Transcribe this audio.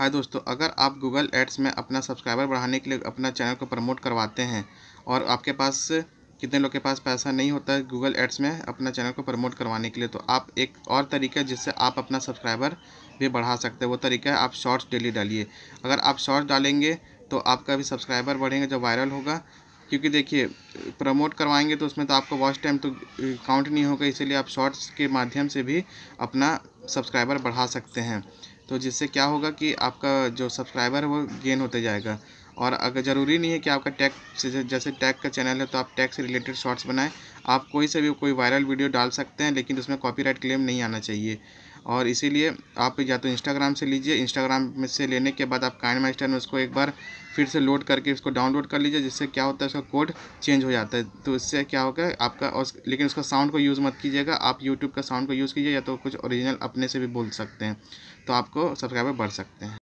हाय दोस्तों अगर आप गूगल एड्स में अपना सब्सक्राइबर बढ़ाने के लिए अपना चैनल को प्रमोट करवाते हैं और आपके पास कितने लोग के पास पैसा नहीं होता है गूगल एड्स में अपना चैनल को प्रमोट करवाने के लिए तो आप एक और तरीका जिससे आप अपना सब्सक्राइबर भी बढ़ा सकते हैं वो तरीका है आप शॉर्ट्स डेली डालिए अगर आप शॉर्ट्स डालेंगे तो आपका भी सब्सक्राइबर बढ़ेंगे जो वायरल होगा क्योंकि देखिए प्रमोट करवाएंगे तो उसमें तो आपका वॉच टाइम तो काउंट नहीं होगा इसीलिए आप शॉर्ट्स के माध्यम से भी अपना सब्सक्राइबर बढ़ा सकते हैं तो जिससे क्या होगा कि आपका जो सब्सक्राइबर है वो गेन होते जाएगा और अगर ज़रूरी नहीं है कि आपका टैग जैसे टैग का चैनल है तो आप टैग से रिलेटेड शॉर्ट्स बनाएं आप कोई से भी कोई वायरल वीडियो डाल सकते हैं लेकिन उसमें कॉपीराइट क्लेम नहीं आना चाहिए और इसीलिए आप या तो इंस्टाग्राम से लीजिए इंस्टाग्राम में से लेने के बाद आप काइंड माइस्टर में उसको एक बार फिर से लोड करके उसको डाउनलोड कर लीजिए जिससे क्या होता है उसका कोड चेंज हो जाता है तो इससे क्या होगा आपका और लेकिन उसका साउंड को यूज़ मत कीजिएगा आप यूट्यूब का साउंड को यूज़ कीजिए या तो कुछ ओरिजिनल अपने से भी बोल सकते हैं तो आपको सब्सक्राइबर बढ़ सकते हैं